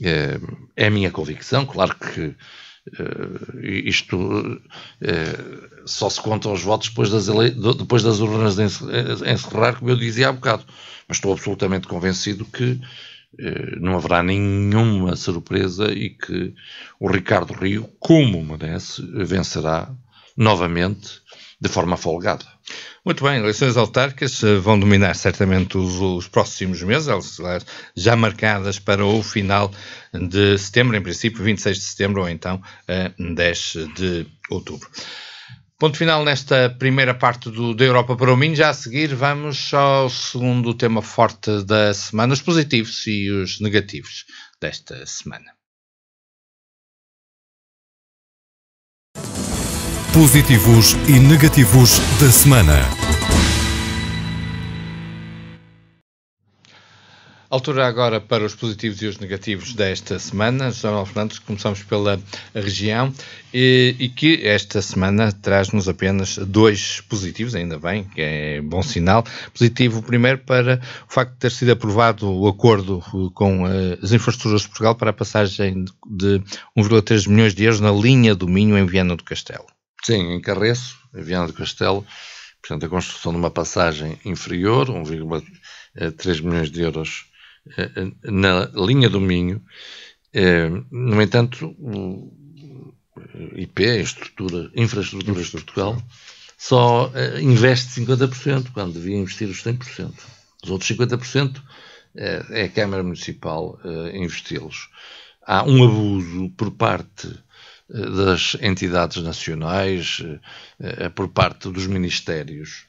eh, é a minha convicção. Claro que isto só se conta os votos depois das, ele... depois das urnas de encerrar, como eu dizia há bocado. Mas estou absolutamente convencido que não haverá nenhuma surpresa e que o Ricardo Rio, como merece, vencerá novamente de forma folgada. Muito bem, eleições autárquicas eh, vão dominar certamente os, os, próximos meses, elas eh, já marcadas para o final de setembro, em princípio 26 de setembro ou então 10 eh, de outubro. Ponto final nesta primeira parte do, da Europa para o Minho. Já a seguir vamos ao segundo tema forte da semana, os positivos e os negativos desta semana. positivos e negativos da semana. Altura agora para os positivos e os negativos desta semana. José Manuel Fernandes, começamos pela região e, e que esta semana traz-nos apenas dois positivos, ainda bem, que é bom sinal. Positivo primeiro para o facto de ter sido aprovado o acordo com eh, as infraestruturas de Portugal para a passagem de 1,3 milhões de euros na linha do Minho em Viana do Castelo. Sim, em Carreço, em Viana do Castelo, portanto, a construção de uma passagem inferior, 1,3 eh, milhões de euros eh, eh, na linha do Minho. No entanto, o IP, a estrutura, infraestruturas de Portugal, só investe 50%, quando devia investir os 100%. Os outros 50% é a Câmara Municipal investi-los. Há um abuso por parte das entidades nacionais, eh, por parte dos ministérios,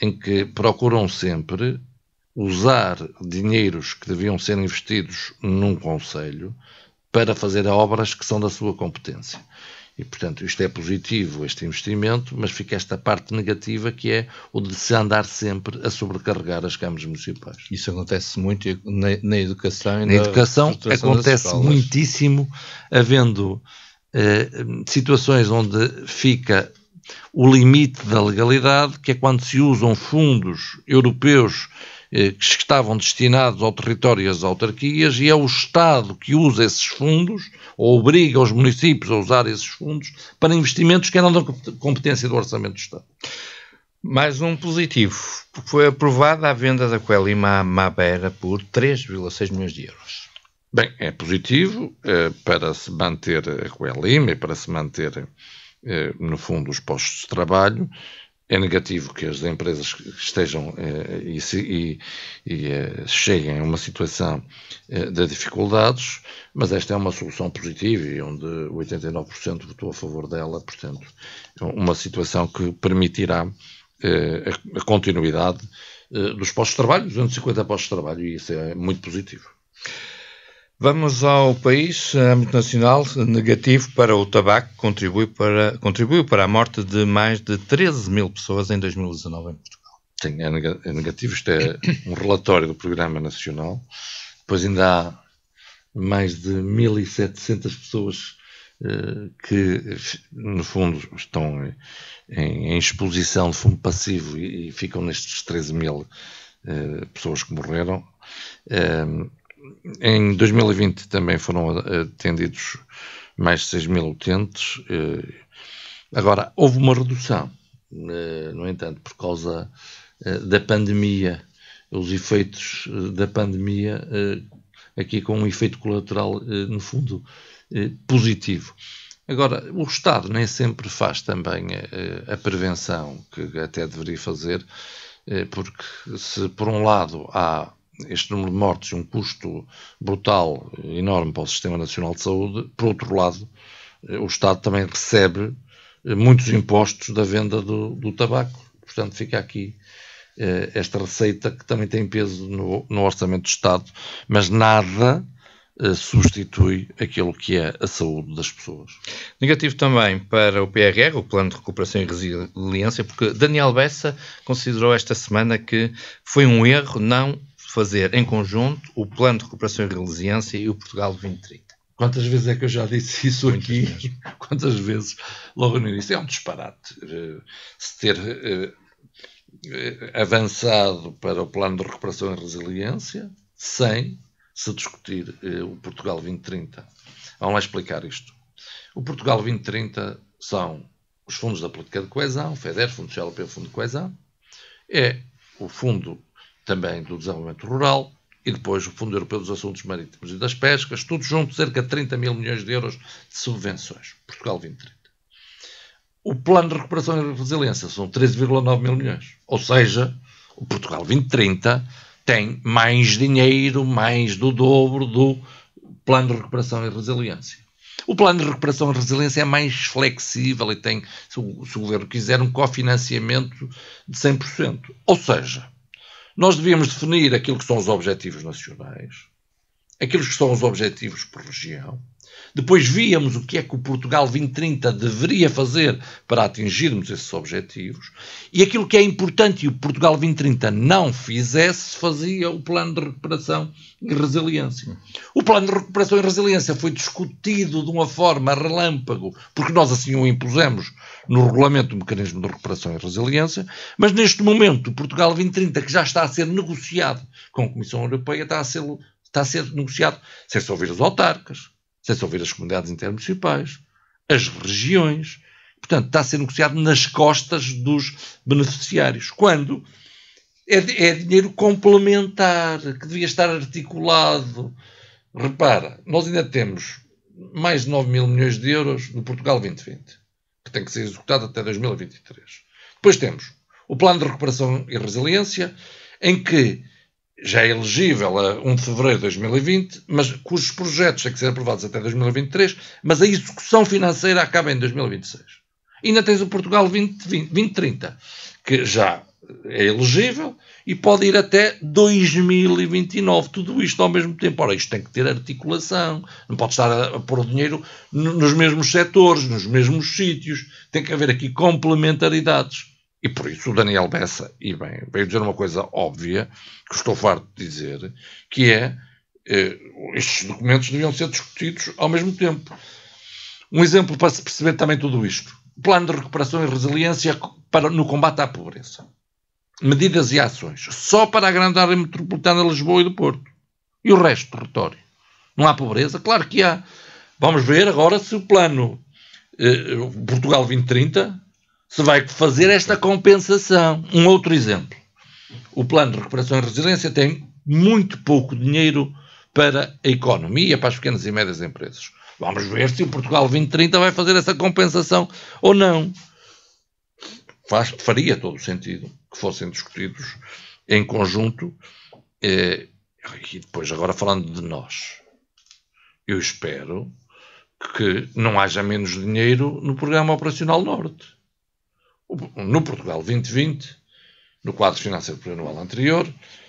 em que procuram sempre usar dinheiros que deviam ser investidos num conselho para fazer obras que são da sua competência. E, portanto, isto é positivo, este investimento, mas fica esta parte negativa que é o de se andar sempre a sobrecarregar as câmaras municipais. Isso acontece muito na, na educação e na, na educação acontece muitíssimo, havendo eh, situações onde fica o limite da legalidade, que é quando se usam fundos europeus eh, que estavam destinados ao território e às autarquias, e é o Estado que usa esses fundos, ou obriga os municípios a usar esses fundos, para investimentos que eram da competência do Orçamento do Estado. Mais um positivo. Foi aprovada a venda da Coelima à Mabera por 3,6 milhões de euros. Bem, é positivo eh, para se manter a Coelima e para se manter, eh, no fundo, os postos de trabalho. É negativo que as empresas estejam eh, e, e, e eh, cheguem a uma situação eh, de dificuldades, mas esta é uma solução positiva e onde 89% votou a favor dela, portanto, é uma situação que permitirá eh, a continuidade dos postos de trabalho, 250 postos de trabalho, e isso é muito positivo. Vamos ao país, eh, âmbito nacional, negativo para o tabaco, contribui para, contribuiu para a morte de mais de 13 mil pessoas em 2019 em Portugal. Sim, é, é negativo. Isto é um relatório do Programa Nacional. Pois ainda há mais de 1.700 pessoas eh, que, no fundo, estão em, em, exposição de fumo passivo e, e ficam nestes 13 mil eh, pessoas que morreram. Em 2020 também foram eh, atendidos mais de 6 mil utentes. Eh, agora, houve uma redução, eh, no entanto, por causa da pandemia, os efeitos da pandemia, aqui com um efeito colateral, no fundo, positivo. Agora, o Estado nem sempre faz também a, a prevenção que até deveria fazer, porque se por um lado há este número de mortes e um custo brutal, enorme para o Sistema Nacional de Saúde, por outro lado, eh, o Estado também recebe eh, muitos impostos da venda do, do tabaco. Portanto, fica aqui eh, esta receita que também tem peso no, no orçamento do Estado, mas nada eh, substitui aquilo que é a saúde das pessoas. Negativo também para o PRR, o Plano de Recuperação e Resiliência, porque Daniel Bessa considerou esta semana que foi um erro não fazer em conjunto o Plano de Recuperação e Resiliência e o Portugal 2030. Quantas vezes é que eu já disse isso Muitas aqui? Vezes. Quantas vezes? Logo no início. É um disparate eh, se ter eh, avançado para o Plano de Recuperação e Resiliência sem se discutir eh, o Portugal 2030. Vamos lá explicar isto. O Portugal 2030 são os fundos da política de coesão, FEDER, Fundo de o Fundo de Coesão, é o fundo também do desenvolvimento rural, e depois o Fundo Europeu dos Assuntos Marítimos e das Pescas, tudo junto, cerca de 30 mil milhões de euros de subvenções. Portugal 2030. O Plano de Recuperação e Resiliência são 13,9 mil milhões. Ou seja, o Portugal 2030 tem mais dinheiro, mais do dobro do Plano de Recuperação e Resiliência. O plano de recuperação e resiliência é mais flexível e tem, se o, se o governo quiser, um cofinanciamento de 100%. Ou seja, nós devíamos definir aquilo que são os objetivos nacionais, aqueles que são os objetivos por região, depois víamos o que é que o Portugal 2030 deveria fazer para atingirmos esses objetivos e aquilo que é importante e o Portugal 2030 não fizesse, fazia o plano de recuperação e resiliência. O plano de recuperação e resiliência foi discutido de uma forma relâmpago, porque nós assim o impusemos no regulamento do mecanismo de recuperação e resiliência, mas neste momento o Portugal 2030, que já está a ser negociado com a Comissão Europeia, está a ser, está a ser negociado sem se ouvir os autarcas sem se ouvir as comunidades intermunicipais, as regiões. Portanto, está a ser negociado nas costas dos beneficiários. Quando é, é dinheiro complementar, que devia estar articulado. Repara, nós ainda temos mais de 9 mil milhões de euros no Portugal 2020, que tem que ser executado até 2023. Depois temos o Plano de Recuperação e Resiliência, em que já é elegível a 1 de fevereiro de 2020, mas cujos projetos têm que ser aprovados até 2023, mas a execução financeira acaba em 2026. Ainda tens o Portugal 2030, 20, que já é elegível e pode ir até 2029. Tudo isto ao mesmo tempo. Ora, isto tem que ter articulação, não pode estar a, a pôr o dinheiro nos mesmos setores, nos mesmos sítios. Tem que haver aqui complementaridades. E por isso o Daniel Bessa, e bem, veio dizer uma coisa óbvia, que estou farto de dizer, que é eh, estes documentos deviam ser discutidos ao mesmo tempo. Um exemplo para se perceber também tudo isto. Plano de recuperação e resiliência para, no combate à pobreza. Medidas e ações. Só para a grande área metropolitana de Lisboa e do Porto. E o resto do território. Não há pobreza? Claro que há. Vamos ver agora se o plano eh, Portugal 2030 se vai fazer esta compensação. Um outro exemplo. O plano de recuperação e resiliência tem muito pouco dinheiro para a economia, para as pequenas e médias empresas. Vamos ver se o Portugal 2030 vai fazer essa compensação ou não. Faz, faria todo o sentido que fossem discutidos em conjunto. Eh, e depois, agora falando de nós, eu espero que não haja menos dinheiro no Programa Operacional Norte no Portugal 2020, no quadro financeiro plurianual anterior,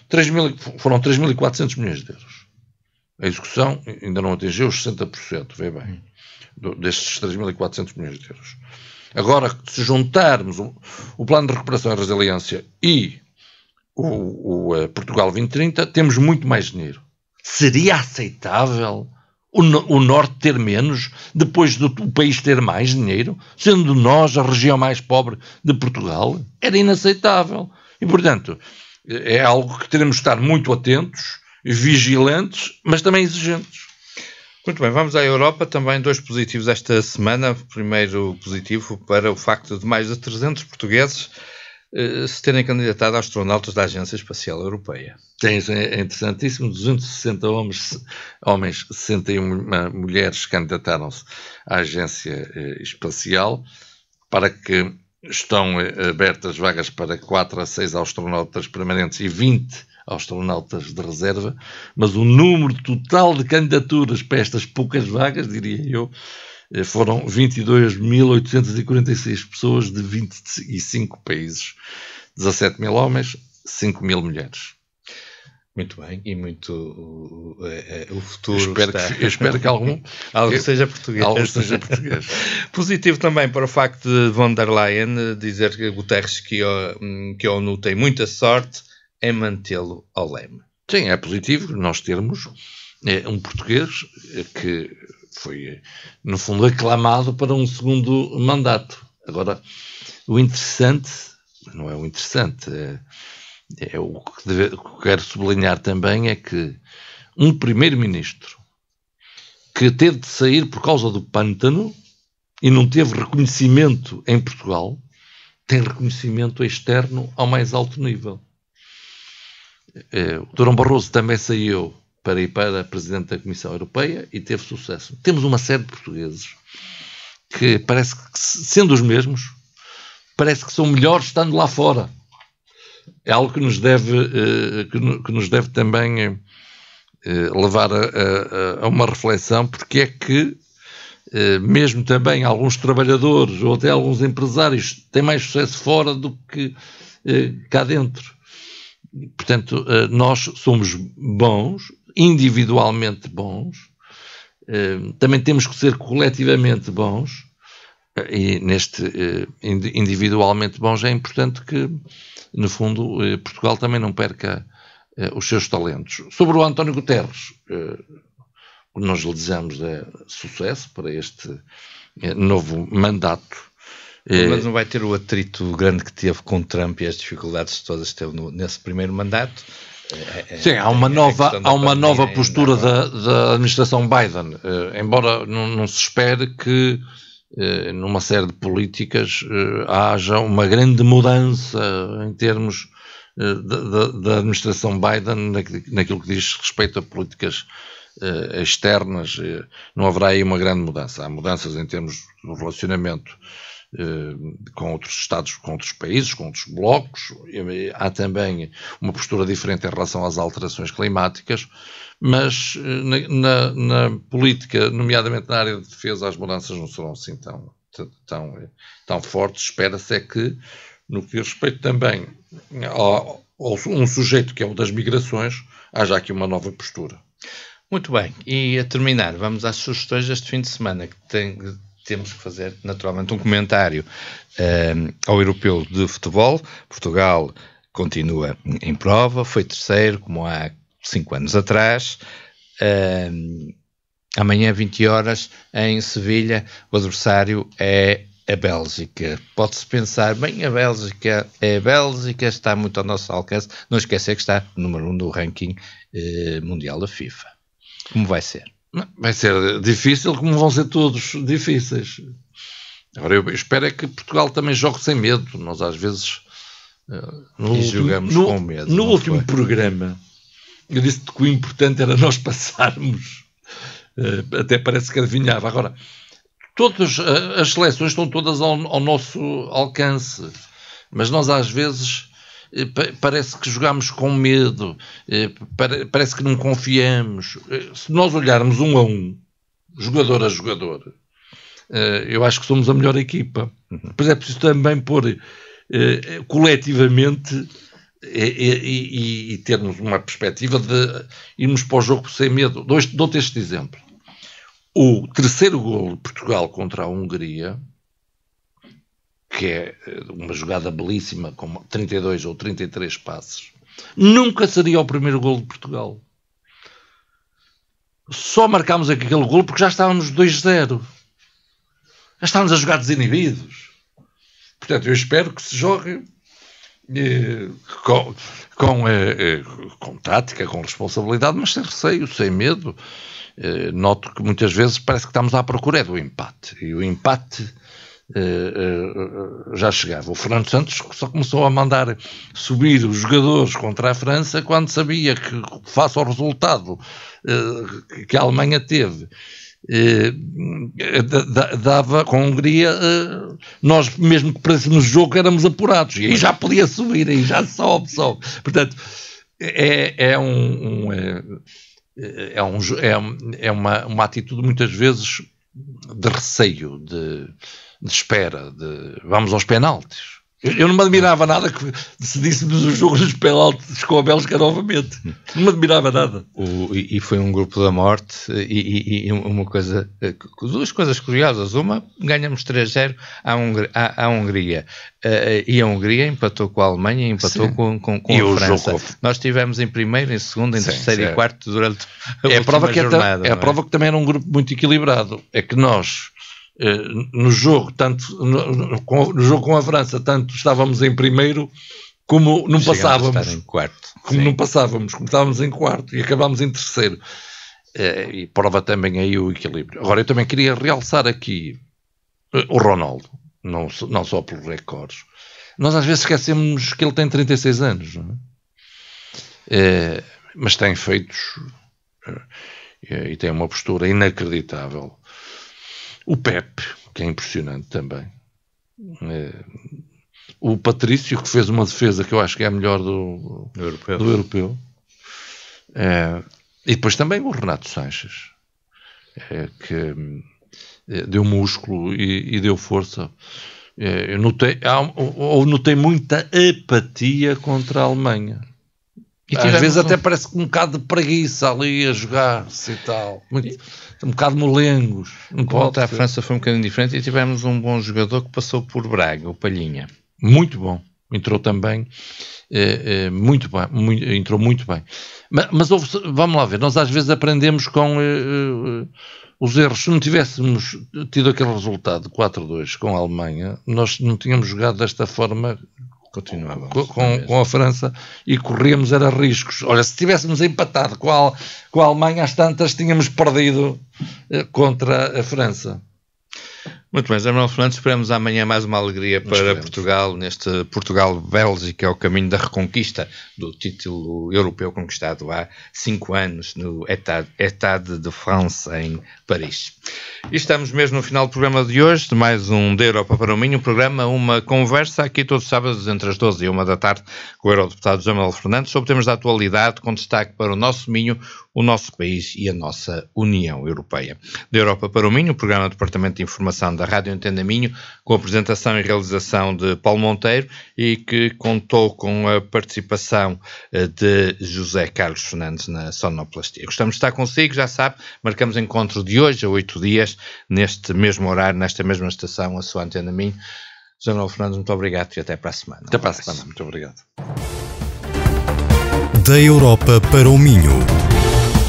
3 mil, foram 3.400 milhões de euros. A execução ainda não atingiu os 60%, vê bem, destes 3.400 milhões de euros. Agora, se juntarmos o, o Plano de Recuperação e Resiliência e o, o eh, Portugal 2030, temos muito mais dinheiro. Seria aceitável o, o Norte ter menos, depois do o país ter mais dinheiro, sendo nós a região mais pobre de Portugal? Era inaceitável. E, portanto, é algo que teremos de estar muito atentos, vigilantes, mas também exigentes. Muito bem, vamos à Europa. Também dois positivos esta semana. Primeiro positivo para o facto de mais de 300 portugueses eh, se terem candidatado a astronautas da Agência Espacial Europeia. Tens, é, é interessantíssimo, 260 homens, homens 61 eh, mulheres candidataram-se à Agência eh, Espacial para que estão abertas vagas para 4 a 6 astronautas permanentes e 20 astronautas de reserva, mas o número total de candidaturas para estas poucas vagas, diria eu, eh, foram 22.846 pessoas de 25 países, 17 mil homens, 5 mil mulheres. Muito bem, e muito uh, uh, o futuro. Eu espero, está... que, espero que algum algo seja português. Algo seja português. Positivo também para o facto de von der Leyen dizer que Guterres que, hum, que a ONU tem muita sorte em mantê-lo ao leme. Sim, é positivo nós termos um português que foi, no fundo, aclamado para um segundo mandato. Agora, o interessante, não é o interessante, é, é o, que deve, o que quero sublinhar também é que um primeiro-ministro que teve de sair por causa do pântano e não teve reconhecimento em Portugal, tem reconhecimento externo ao mais alto nível. É, o Durão Barroso também saiu para ir para presidente da Comissão Europeia e teve sucesso. Temos uma série de portugueses que parece que, sendo os mesmos, parece que são melhores estando lá fora. É algo que nos deve, eh, que nos deve também eh, levar a, a, a uma reflexão, porque é que eh, mesmo também alguns trabalhadores ou até alguns empresários têm mais sucesso fora do que cá dentro. Portanto, nós somos bons individualmente bons, eh, também temos que ser coletivamente bons, eh, e neste eh, individualmente bons é importante que, no fundo, Portugal também não perca os seus talentos. Sobre o António Guterres, nós lhe desejamos sucesso para este novo mandato. Mas não vai ter o atrito grande que teve com Trump e as dificuldades todas que teve no, nesse primeiro mandato. É, é, Sim, há uma é nova, há uma nova postura da, da administração Biden, eh, embora não, não se espere que eh, numa série de políticas eh, haja uma grande mudança em termos da, da, administração Biden naquilo que diz respeito a políticas externas. Não haverá aí uma grande mudança. Há mudanças em termos do relacionamento eh, com outros Estados, com outros países, com outros blocos. Há também uma postura diferente em relação às alterações climáticas, mas eh, na, na, na política, nomeadamente na área de defesa, as mudanças não serão assim tão, tão, tão fortes. Espera-se é que, no que diz respeito também a um sujeito que é o das migrações, haja aqui uma nova postura. Muito bem, e a terminar, vamos às sugestões deste fim de semana, que tem, temos que fazer naturalmente um comentário um, ehm, ao europeu de futebol. Portugal continua em prova, foi terceiro, como há cinco anos atrás. Um, ehm, amanhã, 20 horas, em Sevilha, o adversário é a Bélgica. Pode-se pensar, bem, a Bélgica é a Bélgica, está muito ao nosso alcance. Não esquecer que está número um do ranking eh, mundial da FIFA. Como vai ser? vai ser difícil, como vão ser todos difíceis. Agora, eu espero é que Portugal também jogue sem medo. Nós, às vezes, eh, no e jogamos no, com medo. No último foi? programa, eu disse que o importante era nós passarmos. Eh, até parece que adivinhava. Agora, todas eh, as seleções estão todas ao, ao nosso alcance. Mas nós, às vezes, eh, parece que jogamos com medo, eh, parece que não confiamos. Eh, se nós olharmos um a um, jogador a jogador, eu acho que somos a melhor equipa. Pois é preciso também pôr coletivamente e, e, e, termos uma perspectiva de irmos para o jogo sem medo. Dou-te este exemplo. O terceiro golo de Portugal contra a Hungria que é eh, uma jogada belíssima, com 32 ou 33 passes, nunca seria o primeiro gol de Portugal. Só marcámos aquele gol porque já estávamos 2-0. Já estávamos a jogar desinibidos. Portanto, eu espero que se jogue eh, com, com, eh, eh, com tática, com responsabilidade, mas sem receio, sem medo. Eh, noto que muitas vezes parece que estamos à procura é do empate. E o empate uh, já chegava. O Fernando Santos só começou a mandar subir os jogadores contra a França quando sabia que, face ao resultado que a Alemanha teve, dava com a Hungria, nós mesmo que perdêssemos o jogo éramos apurados, e aí já podia subir, aí já sobe, sobe. Portanto, é, é um, um é, é, um, é, é uma, uma atitude muitas vezes de receio, de, de espera, de vamos aos penaltis. Eu não me admirava nada que decidíssemos o jogo dos penaltis com a Bélgica novamente. Não me admirava nada. O, e foi um grupo da morte e, e, e, uma coisa, eh, duas coisas curiosas. Uma, ganhamos 3-0 à, Hungria. À, à Hungria. Uh, e a Hungria empatou com a Alemanha empatou sim. com, com, com e a França. Jogo. Nós estivemos em primeiro, em segundo, em sim, terceiro sim. e quarto durante a é a prova que é jornada, É, é a prova que também era um grupo muito equilibrado. É que nós eh, no jogo, tanto no, no, jogo com a França, tanto estávamos em primeiro como não Chegamos passávamos. em quarto. Como Sim. não passávamos, como estávamos em quarto e acabámos em terceiro. Eh, e prova também aí o equilíbrio. Agora, eu também queria realçar aqui eh, o Ronaldo, não, não só pelos recordes. Nós às vezes esquecemos que ele tem 36 anos, não é? mas tem feitos e tem uma postura inacreditável o Pepe, que é impressionante também. É, o Patrício, que fez uma defesa que eu acho que é a melhor do, europeu. Do europeu. É, e depois também o Renato Sanches, é, que é, deu músculo e, e deu força. É, eu notei, há, ou, ou notei muita apatia contra a Alemanha. E às vezes um... até parece um bocado de preguiça ali a jogar-se assim, e tal. Muito, e... Um bocado molengos. A volta à França foi um bocadinho diferente e tivemos um bom jogador que passou por Braga, o Palhinha. Muito bom. Entrou também eh, eh, muito bem. Muito, entrou muito bem. Mas, mas houve, vamos lá ver, nós às vezes aprendemos com eh, eh os erros. Se não tivéssemos tido aquele resultado 4-2 com a Alemanha, nós não tínhamos jogado desta forma Continuávamos. Com, com, com, a França e corríamos era riscos. Olha, se tivéssemos empatado com a, com a Alemanha, às tantas tínhamos perdido eh, contra a França. Muito bem, José Manuel Fernandes, esperamos amanhã mais uma alegria para Portugal, neste Portugal-Bélgica, é o caminho da reconquista do título europeu conquistado há cinco anos no Etade, de France, em Paris. E estamos mesmo no final do programa de hoje, de mais um Da Europa para o Minho, um programa, uma conversa aqui todos os sábados entre as 12 e 1 da tarde com o Eurodeputado José Manuel Fernandes sobre temas da atualidade, com destaque para o nosso Minho, o nosso país e a nossa União Europeia. Da Europa para o Minho, um programa do Departamento de Informação da Rádio Antena Minho, com a apresentação e realização de Paulo Monteiro e que contou com a participação eh, de José Carlos Fernandes na sonoplastia. Gostamos de estar consigo, já sabe, marcamos encontro de hoje a oito dias, neste mesmo horário, nesta mesma estação, a sua Antena Minho. José Manuel Fernandes, muito obrigado e até para a semana. Até para a semana, muito obrigado. Da Europa para o Minho.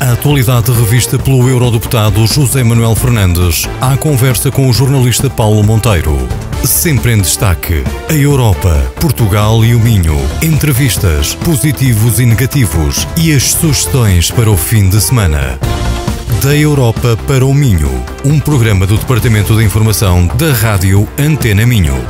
A atualidade revista pelo eurodeputado José Manuel Fernandes. À conversa com o jornalista Paulo Monteiro. Sempre em destaque. A Europa, Portugal e o Minho. Entrevistas, positivos e negativos. E as sugestões para o fim de semana. Da Europa para o Minho. Um programa do Departamento de Informação da Rádio Antena Minho.